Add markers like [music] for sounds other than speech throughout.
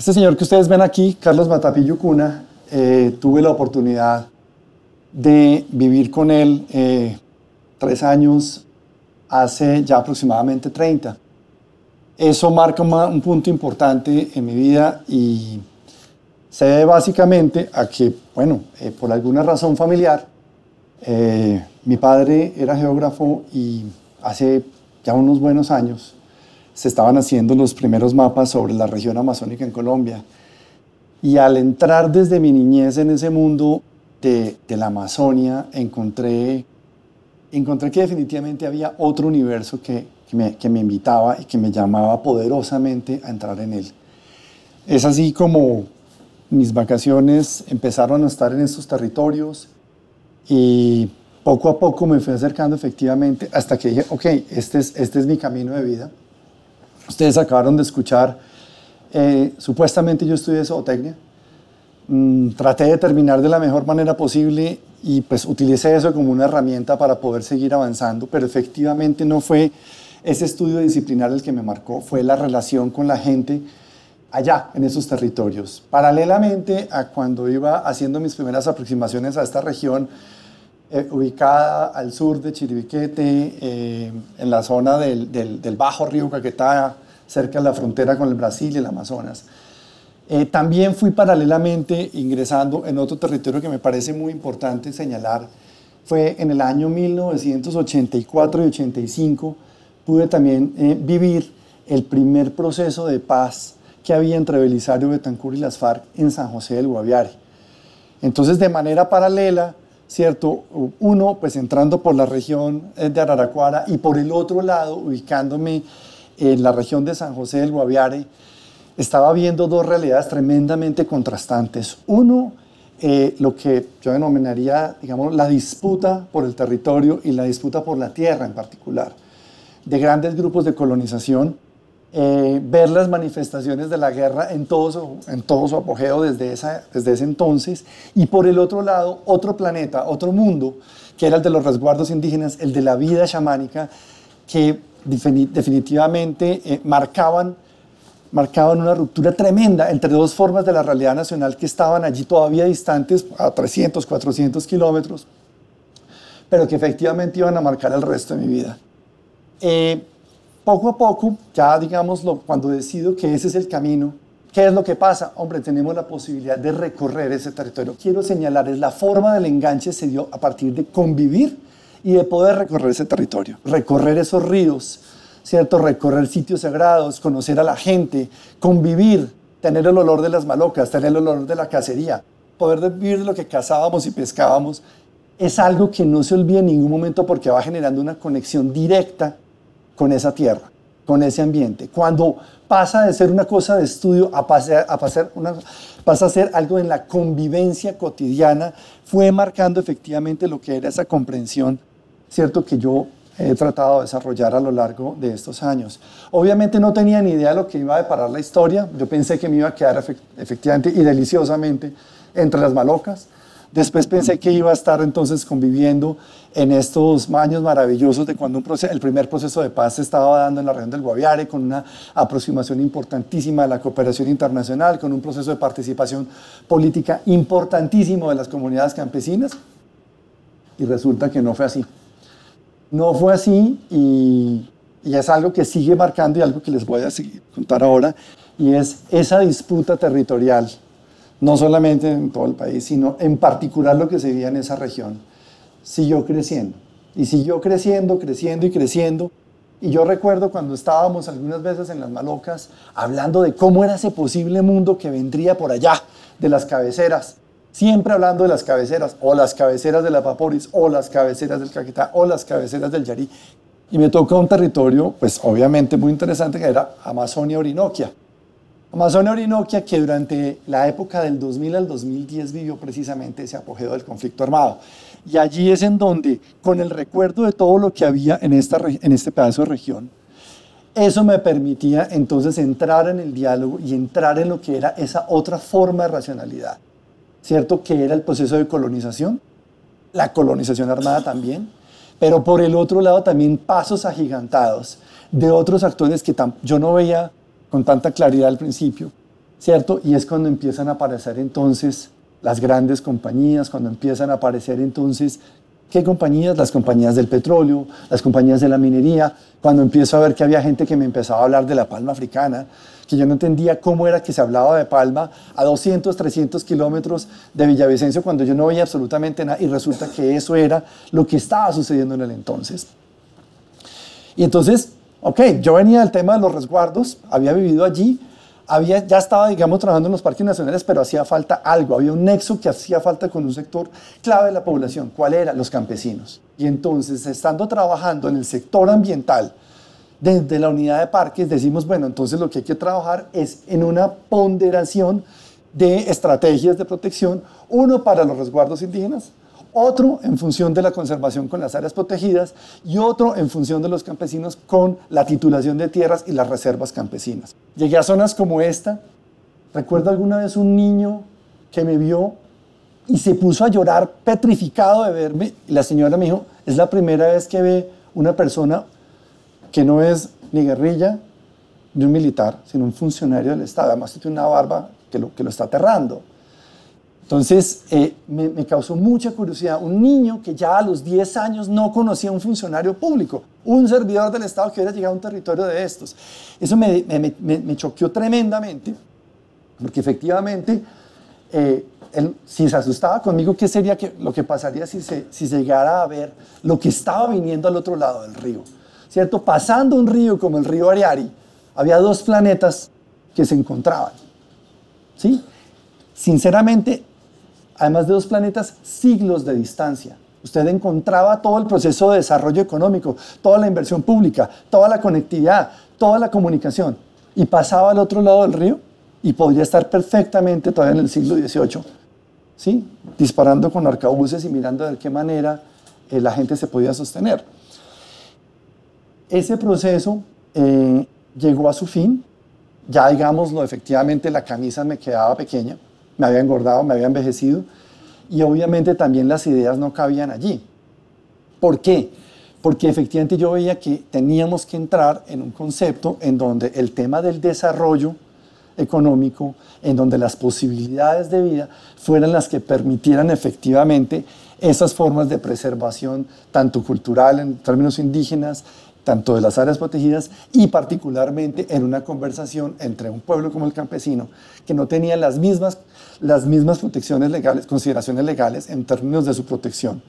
Este señor que ustedes ven aquí, Carlos Matapillo Cuna, eh, tuve la oportunidad de vivir con él eh, tres años hace ya aproximadamente 30. Eso marca un punto importante en mi vida y se debe básicamente a que, bueno, eh, por alguna razón familiar, mi padre era geógrafo y hace ya unos buenos años se estaban haciendo los primeros mapas sobre la región amazónica en Colombia. Y al entrar desde mi niñez en ese mundo de, la Amazonia, encontré, encontré que definitivamente había otro universo que, que, me, invitaba y que me llamaba poderosamente a entrar en él. Es así como mis vacaciones empezaron a estar en estos territorios y poco a poco me fui acercando efectivamente hasta que dije, ok, este es, este es mi camino de vida. Ustedes acabaron de escuchar, eh, supuestamente yo estudié zootecnia. Mm, traté de terminar de la mejor manera posible y pues utilicé eso como una herramienta para poder seguir avanzando, pero efectivamente no fue ese estudio disciplinar el que me marcó, fue la relación con la gente allá, en esos territorios. Paralelamente a cuando iba haciendo mis primeras aproximaciones a esta región, eh, ubicada al sur de Chiribiquete, eh, en la zona del, Bajo Río Caquetá, cerca de la frontera con el Brasil y el Amazonas. Eh, también fui paralelamente ingresando en otro territorio que me parece muy importante señalar. Fue en el año 1984 y 85 pude también vivir el primer proceso de paz que había entre Belisario Betancur y las FARC en San José del Guaviare. Entonces, de manera paralela, ¿cierto? Uno, pues entrando por la región eh, de Araraquara y por el otro lado, ubicándome en la región de San José del Guaviare, estaba viendo dos realidades tremendamente contrastantes. Uno, eh, lo que yo denominaría, digamos, la disputa por el territorio y la disputa por la tierra en particular, de grandes grupos de colonización eh, ver las manifestaciones de la guerra en todo su, en su apogeo desde, esa, desde ese entonces, y por el otro lado, otro planeta, otro mundo, que era el de los resguardos indígenas, el de la vida chamánica, que definitivamente eh, marcaban, marcaban una ruptura tremenda entre dos formas de la realidad nacional que estaban allí todavía distantes a 300, 400 kilómetros, pero que efectivamente iban a marcar el resto de mi vida. Eh, poco a poco, ya digámoslo, cuando decido que ese es el camino, ¿qué es lo que pasa? Hombre, tenemos la posibilidad de recorrer ese territorio. Quiero señalar, es la forma del enganche se dio a partir de convivir y de poder recorrer ese territorio, recorrer esos ríos, ¿cierto? Recorrer sitios sagrados, conocer a la gente, convivir, tener el olor de las malocas, tener el olor de la cacería, poder vivir de lo que cazábamos y pescábamos. Es algo que no se olvida en ningún momento porque va generando una conexión directa con esa tierra, con ese ambiente. Cuando pasa de ser una cosa de estudio a, pasar, a pasa a ser algo en la convivencia cotidiana, fue marcando efectivamente lo que era esa comprensión, ¿cierto? Que yo he tratado de desarrollar a lo largo de estos años. Obviamente no tenía ni idea de lo que iba a deparar la historia, yo pensé que me iba a quedar efectivamente y deliciosamente entre las malocas, Después pensé que iba a estar entonces conviviendo en estos años maravillosos de cuando el primer proceso de paz se estaba dando en la región del Guaviare, con una aproximación importantísima de la cooperación internacional, con un proceso de participación política importantísimo de las comunidades campesinas. Y resulta que no fue así. No fue así y, y es algo que sigue marcando y algo que les voy a seguir, contar ahora, y es esa disputa territorial no solamente en todo el país, sino en particular lo que se veía en esa región, siguió creciendo. Y siguió creciendo, creciendo y creciendo. Y yo recuerdo cuando estábamos algunas veces en las malocas hablando de cómo era ese posible mundo que vendría por allá, de las cabeceras. Siempre hablando de las cabeceras, o las cabeceras de la Paporis, o las cabeceras del Caquetá, o las cabeceras del Yari. Y me tocó un territorio, pues obviamente muy interesante, que era Amazonia Orinoquia. Amazonia e Orinoquia, que durante la época del 2000 al 2010 vivió precisamente ese apogeo del conflicto armado. Y allí es en donde, con el recuerdo de todo lo que había en, esta, en este pedazo de región, eso me permitía entonces entrar en el diálogo y entrar en lo que era esa otra forma de racionalidad, ¿cierto? Que era el proceso de colonización, la colonización armada también, pero por el otro lado también pasos agigantados de otros actores que yo no veía con tanta claridad al principio, ¿cierto? Y es cuando empiezan a aparecer entonces las grandes compañías, cuando empiezan a aparecer entonces, ¿qué compañías? Las compañías del petróleo, las compañías de la minería, cuando empiezo a ver que había gente que me empezaba a hablar de la palma africana, que yo no entendía cómo era que se hablaba de palma a 200, 300 kilómetros de Villavicencio cuando yo no veía absolutamente nada y resulta que eso era lo que estaba sucediendo en el entonces. Y entonces Ok, yo venía del tema de los resguardos, había vivido allí, había, ya estaba, digamos, trabajando en los parques nacionales, pero hacía falta algo, había un nexo que hacía falta con un sector clave de la población. ¿Cuál era? Los campesinos. Y entonces, estando trabajando en el sector ambiental, desde la unidad de parques, decimos, bueno, entonces lo que hay que trabajar es en una ponderación de estrategias de protección, uno para los resguardos indígenas, otro en función de la conservación con las áreas protegidas y otro en función de los campesinos con la titulación de tierras y las reservas campesinas. Llegué a zonas como esta. Recuerdo alguna vez un niño que me vio y se puso a llorar petrificado de verme. la señora me dijo, es la primera vez que ve una persona que no es ni guerrilla ni un militar, sino un funcionario del Estado. Además tiene una barba que lo, que lo está aterrando. Entonces, eh, me, causó mucha curiosidad un niño que ya a los 10 años no conocía a un funcionario público, un servidor del Estado que hubiera llegado a un territorio de estos. Eso me, choqueó tremendamente, porque efectivamente, eh, él, si se asustaba conmigo, ¿qué sería que, lo que pasaría si se, si llegara a ver lo que estaba viniendo al otro lado del río? ¿Cierto? Pasando un río como el río Ariari, había dos planetas que se encontraban. ¿Sí? Sinceramente, además de dos planetas, siglos de distancia. Usted encontraba todo el proceso de desarrollo económico, toda la inversión pública, toda la conectividad, toda la comunicación. Y pasaba al otro lado del río y podría estar perfectamente todavía en el siglo XVIII, ¿sí? disparando con arcabuces y mirando de qué manera eh, la gente se podía sostener. Ese proceso eh, llegó a su fin. Ya digámoslo, efectivamente la camisa me quedaba pequeña me había engordado, me había envejecido y obviamente también las ideas no cabían allí. ¿Por qué? Porque efectivamente yo veía que teníamos que entrar en un concepto en donde el tema del desarrollo económico, en donde las posibilidades de vida fueran las que permitieran efectivamente esas formas de preservación, tanto cultural en términos indígenas, tanto de las áreas protegidas y particularmente en una conversación entre un pueblo como el campesino, que no tenía las mismas, las legales, consideraciones legales en términos de su protección,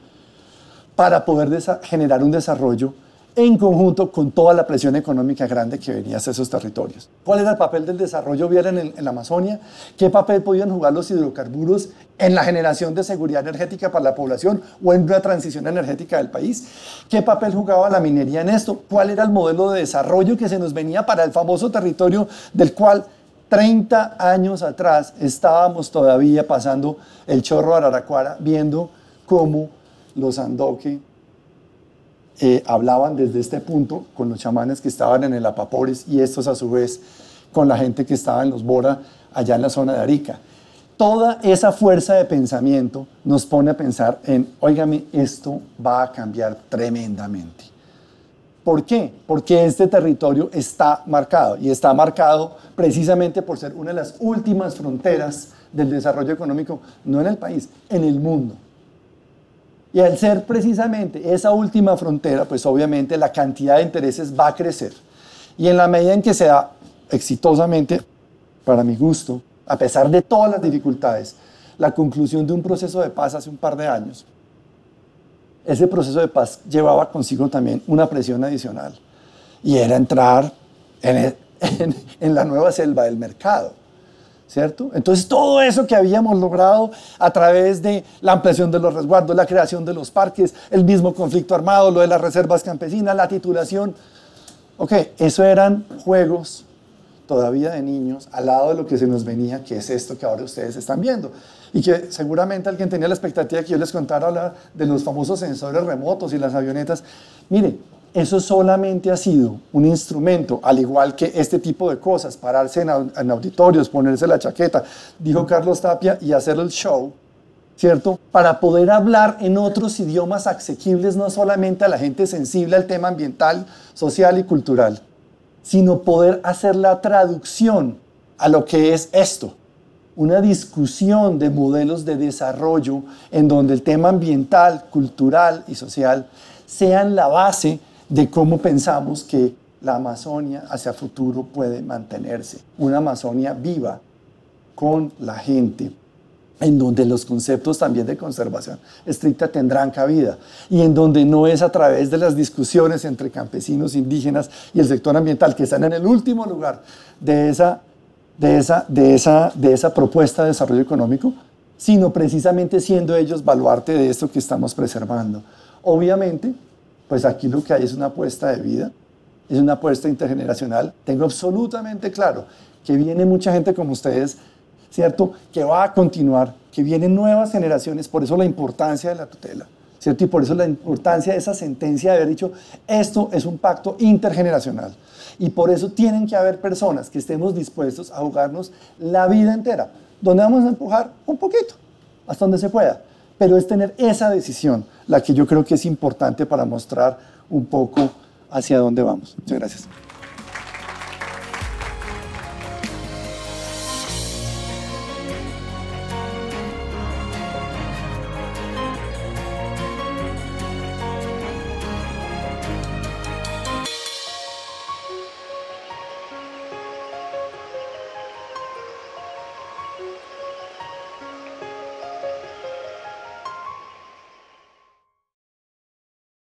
para poder generar un desarrollo en conjunto con toda la presión económica grande que venía hacia esos territorios. ¿Cuál era el papel del desarrollo vial en, el, la Amazonia? ¿Qué papel podían jugar los hidrocarburos en la generación de seguridad energética para la población o en la transición energética del país? ¿Qué papel jugaba la minería en esto? ¿Cuál era el modelo de desarrollo que se nos venía para el famoso territorio del cual 30 años atrás estábamos todavía pasando el chorro a Araraquara viendo cómo los andoque eh, hablaban desde este punto con los chamanes que estaban en el Apapores y estos a su vez con la gente que estaba en los Bora allá en la zona de Arica. Toda esa fuerza de pensamiento nos pone a pensar en, oígame, esto va a cambiar tremendamente. ¿Por qué? Porque este territorio está marcado y está marcado precisamente por ser una de las últimas fronteras del desarrollo económico, no en el país, en el mundo. Y al ser precisamente esa última frontera, pues obviamente la cantidad de intereses va a crecer. Y en la medida en que se da exitosamente, para mi gusto, a pesar de todas las dificultades, la conclusión de un proceso de paz hace un par de años, ese proceso de paz llevaba consigo también una presión adicional y era entrar en, [laughs] en la nueva selva del mercado ¿cierto? Entonces todo eso que habíamos logrado a través de la ampliación de los resguardos, la creación de los parques, el mismo conflicto armado, lo de las reservas campesinas, la titulación, ok, eso eran juegos todavía de niños al lado de lo que se nos venía, que es esto que ahora ustedes están viendo. Y que seguramente alguien tenía la expectativa que yo les contara de los famosos sensores remotos y las avionetas. Mire, eso solamente ha sido un instrumento, al igual que este tipo de cosas, pararse en, auditorios, ponerse la chaqueta, dijo Carlos Tapia, y hacer el show, ¿cierto? Para poder hablar en otros idiomas asequibles no solamente a la gente sensible al tema ambiental, social y cultural, sino poder hacer la traducción a lo que es esto, una discusión de modelos de desarrollo en donde el tema ambiental, cultural y social sean la base de cómo pensamos que la Amazonia hacia futuro puede mantenerse. Una Amazonia viva con la gente, en donde los conceptos también de conservación estricta tendrán cabida y en donde no es a través de las discusiones entre campesinos, indígenas y el sector ambiental, que están en el último lugar de esa, de de de esa propuesta de desarrollo económico, sino precisamente siendo ellos baluarte de esto que estamos preservando. Obviamente, pues aquí lo que hay es una apuesta de vida, es una apuesta intergeneracional. Tengo absolutamente claro que viene mucha gente como ustedes, ¿cierto? Que va a continuar, que vienen nuevas generaciones, por eso la importancia de la tutela, ¿cierto? Y por eso la importancia de esa sentencia de haber dicho, esto es un pacto intergeneracional. Y por eso tienen que haber personas que estemos dispuestos a jugarnos la vida entera, donde vamos a empujar un poquito, hasta donde se pueda pero es tener esa decisión la que yo creo que es importante para mostrar un poco hacia dónde vamos. Muchas gracias.